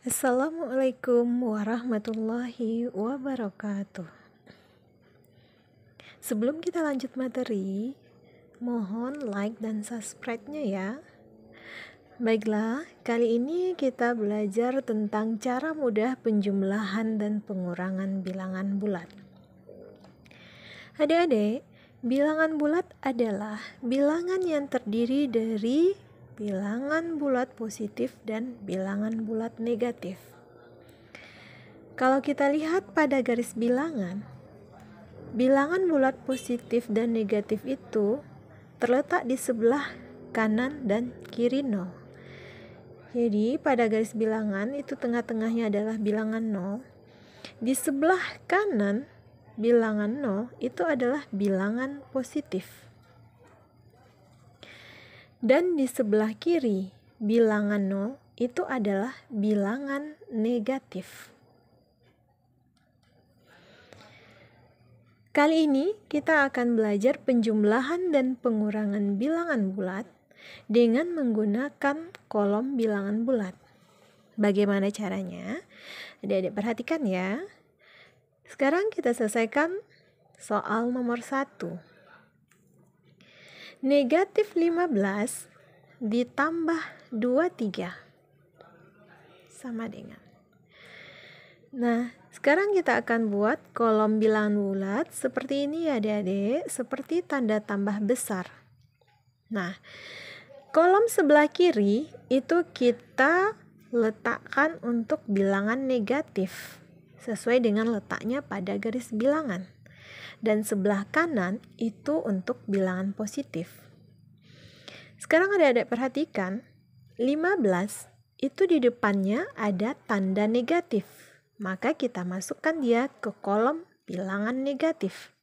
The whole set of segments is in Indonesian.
Assalamualaikum warahmatullahi wabarakatuh. Sebelum kita lanjut materi, mohon like dan subscribe-nya ya. Baiklah, kali ini kita belajar tentang cara mudah penjumlahan dan pengurangan bilangan bulat. Adik-adik, bilangan bulat adalah bilangan yang terdiri dari bilangan bulat positif dan bilangan bulat negatif. Kalau kita lihat pada garis bilangan, bilangan bulat positif dan negatif itu terletak di sebelah kanan dan kiri 0. Jadi pada garis bilangan itu tengah-tengahnya adalah bilangan 0. Di sebelah kanan bilangan 0 itu adalah bilangan positif. Dan di sebelah kiri, bilangan 0 itu adalah bilangan negatif. Kali ini kita akan belajar penjumlahan dan pengurangan bilangan bulat dengan menggunakan kolom bilangan bulat. Bagaimana caranya? Adik-adik perhatikan ya. Sekarang kita selesaikan soal nomor 1. Negatif 15 ditambah 23 sama dengan. Nah, sekarang kita akan buat kolom bilangan bulat seperti ini ya adik-adik, seperti tanda tambah besar. Nah, kolom sebelah kiri itu kita letakkan untuk bilangan negatif sesuai dengan letaknya pada garis bilangan dan sebelah kanan itu untuk bilangan positif. Sekarang adik-adik perhatikan, 15 itu di depannya ada tanda negatif. Maka kita masukkan dia ke kolom bilangan negatif.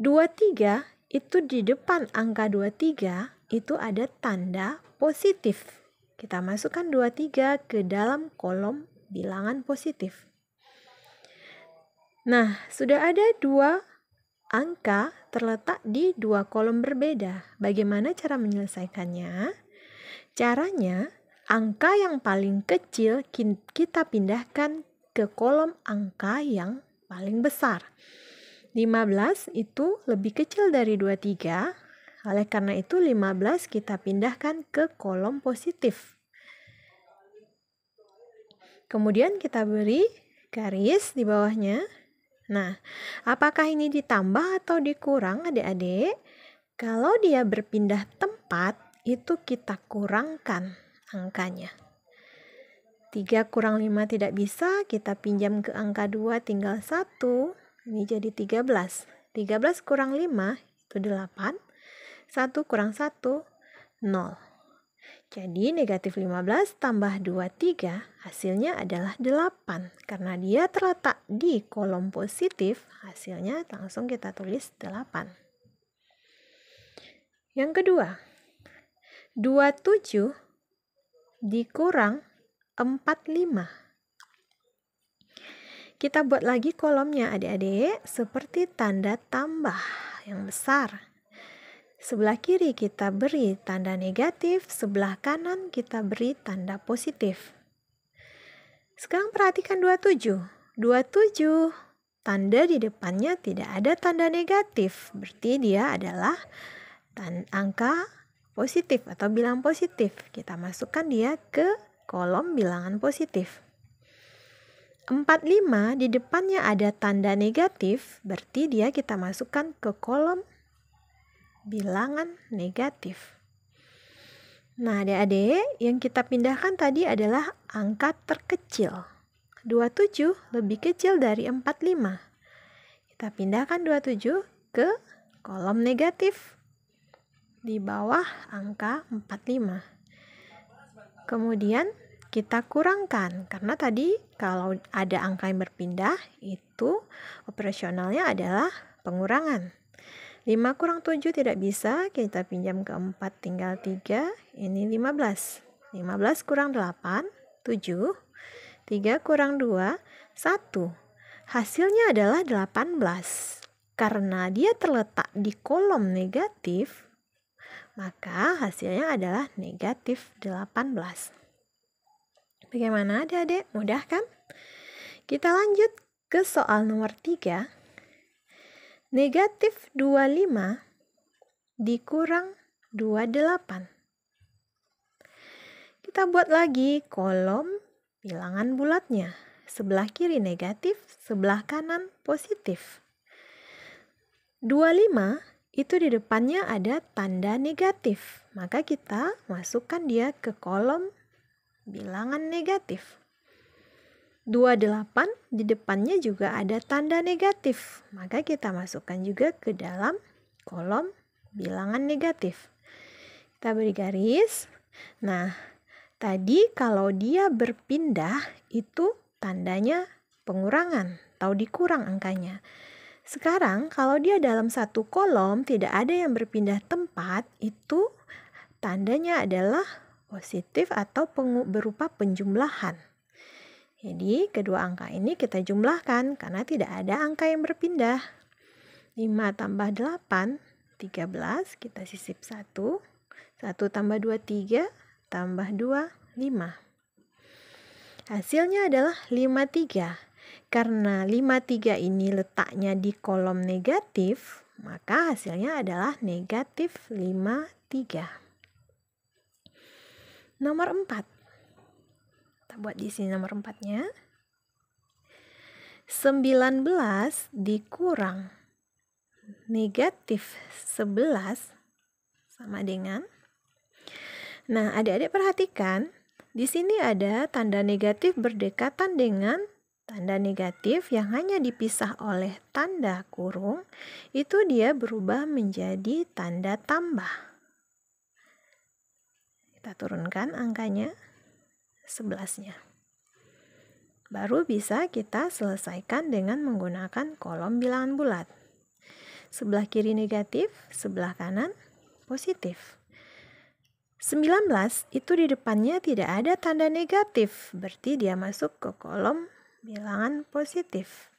23 itu di depan angka 23 itu ada tanda positif. Kita masukkan 23 ke dalam kolom bilangan positif. Nah, sudah ada dua angka terletak di dua kolom berbeda. Bagaimana cara menyelesaikannya? Caranya, angka yang paling kecil kita pindahkan ke kolom angka yang paling besar. 15 itu lebih kecil dari 23, oleh karena itu 15 kita pindahkan ke kolom positif. Kemudian kita beri garis di bawahnya Nah, apakah ini ditambah atau dikurang adik-adik? Kalau dia berpindah tempat, itu kita kurangkan angkanya. 3 kurang 5 tidak bisa, kita pinjam ke angka 2 tinggal 1, ini jadi 13. 13 kurang 5 itu 8, 1 kurang 1, 0. Jadi negatif 15 tambah 23 hasilnya adalah 8. Karena dia terletak di kolom positif, hasilnya langsung kita tulis 8. Yang kedua, 27 dikurang 45. Kita buat lagi kolomnya adik-adik seperti tanda tambah yang besar. Sebelah kiri kita beri tanda negatif, sebelah kanan kita beri tanda positif. Sekarang perhatikan 27. 27 tanda di depannya tidak ada tanda negatif, berarti dia adalah angka positif atau bilang positif. Kita masukkan dia ke kolom bilangan positif. 45 di depannya ada tanda negatif, berarti dia kita masukkan ke kolom bilangan negatif. Nah, adik-adik, yang kita pindahkan tadi adalah angka terkecil. 27 lebih kecil dari 45. Kita pindahkan 27 ke kolom negatif di bawah angka 45. Kemudian kita kurangkan karena tadi kalau ada angka yang berpindah itu operasionalnya adalah pengurangan. 5 kurang 7 tidak bisa, kita pinjam ke 4 tinggal 3, ini 15. 15 kurang 8, 7. 3 kurang 2, 1. Hasilnya adalah 18. Karena dia terletak di kolom negatif, maka hasilnya adalah negatif 18. Bagaimana adik-adik? Mudah kan? Kita lanjut ke soal nomor 3. Negatif 25 dikurang 28. Kita buat lagi kolom bilangan bulatnya. Sebelah kiri negatif, sebelah kanan positif. 25 itu di depannya ada tanda negatif. Maka kita masukkan dia ke kolom bilangan negatif. 28 di depannya juga ada tanda negatif. Maka kita masukkan juga ke dalam kolom bilangan negatif. Kita beri garis. Nah, tadi kalau dia berpindah itu tandanya pengurangan atau dikurang angkanya. Sekarang kalau dia dalam satu kolom tidak ada yang berpindah tempat itu tandanya adalah positif atau berupa penjumlahan. Jadi, kedua angka ini kita jumlahkan karena tidak ada angka yang berpindah. 5 tambah 8, 13, kita sisip 1. 1 tambah 2, 3, tambah 2, 5. Hasilnya adalah 53. Karena 53 ini letaknya di kolom negatif, maka hasilnya adalah negatif 53. Nomor 4 buat di sini nomor 4-nya. 19 dikurang negatif 11 sama dengan Nah, adik-adik perhatikan, di sini ada tanda negatif berdekatan dengan tanda negatif yang hanya dipisah oleh tanda kurung, itu dia berubah menjadi tanda tambah. Kita turunkan angkanya sebelasnya. Baru bisa kita selesaikan dengan menggunakan kolom bilangan bulat. Sebelah kiri negatif, sebelah kanan positif. 19 itu di depannya tidak ada tanda negatif, berarti dia masuk ke kolom bilangan positif.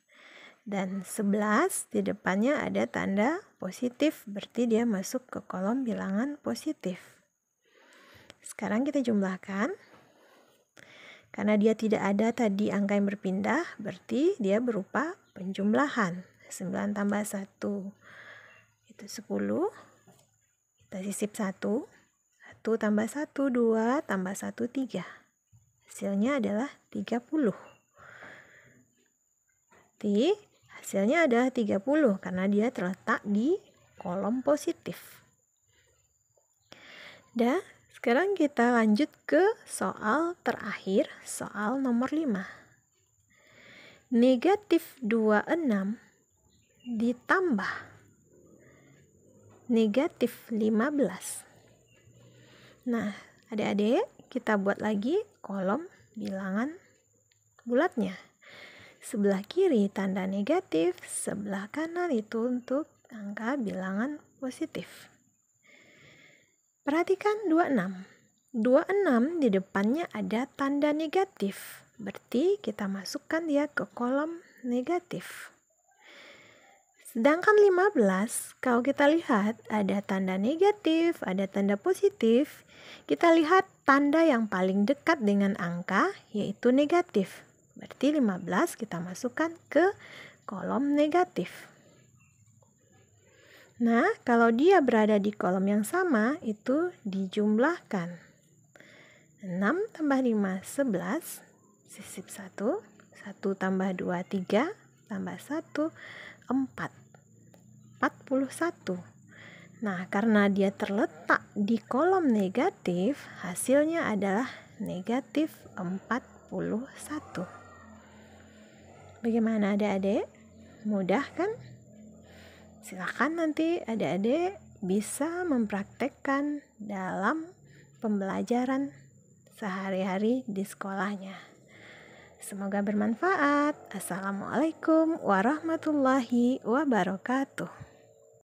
Dan 11 di depannya ada tanda positif, berarti dia masuk ke kolom bilangan positif. Sekarang kita jumlahkan. Karena dia tidak ada tadi angka yang berpindah, berarti dia berupa penjumlahan. 9 tambah 1 itu 10. Kita sisip 1. 1 tambah 1, 2 tambah 1, 3. Hasilnya adalah 30. Berarti hasilnya adalah 30 karena dia terletak di kolom positif. Dan sekarang kita lanjut ke soal terakhir, soal nomor 5. Negatif 26 ditambah negatif 15. Nah, adik-adik kita buat lagi kolom bilangan bulatnya. Sebelah kiri tanda negatif, sebelah kanan itu untuk angka bilangan positif. Perhatikan 26. 26 di depannya ada tanda negatif. Berarti kita masukkan dia ke kolom negatif. Sedangkan 15, kalau kita lihat ada tanda negatif, ada tanda positif, kita lihat tanda yang paling dekat dengan angka yaitu negatif. Berarti 15 kita masukkan ke kolom negatif. Nah, kalau dia berada di kolom yang sama, itu dijumlahkan. 6 tambah 5, 11. Sisip 1. 1 tambah 2, 3. Tambah 1, 4. 41. Nah, karena dia terletak di kolom negatif, hasilnya adalah negatif 41. Bagaimana adik-adik? Mudah kan? Silakan nanti adik-adik bisa mempraktekkan dalam pembelajaran sehari-hari di sekolahnya. Semoga bermanfaat. Assalamualaikum warahmatullahi wabarakatuh.